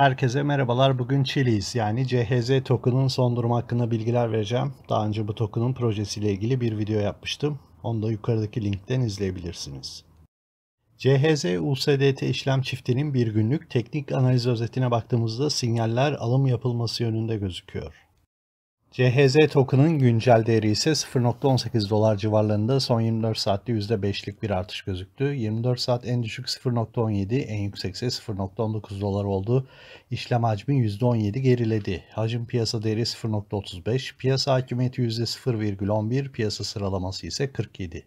Herkese merhabalar. Bugün Chili's yani CHZ token'ın son durum hakkında bilgiler vereceğim. Daha önce bu token'ın projesiyle ilgili bir video yapmıştım. Onu da yukarıdaki linkten izleyebilirsiniz. CHZ USDT işlem çiftinin bir günlük teknik analiz özetine baktığımızda sinyaller alım yapılması yönünde gözüküyor. CHZ token'ın güncel değeri ise 0.18 dolar civarlarında son 24 saatte %5'lik bir artış gözüktü. 24 saat en düşük 0.17, en yüksek ise 0.19 dolar oldu. İşlem hacmi %17 geriledi. Hacim piyasa değeri 0.35, piyasa hakimiyeti %0,11, piyasa sıralaması ise 47.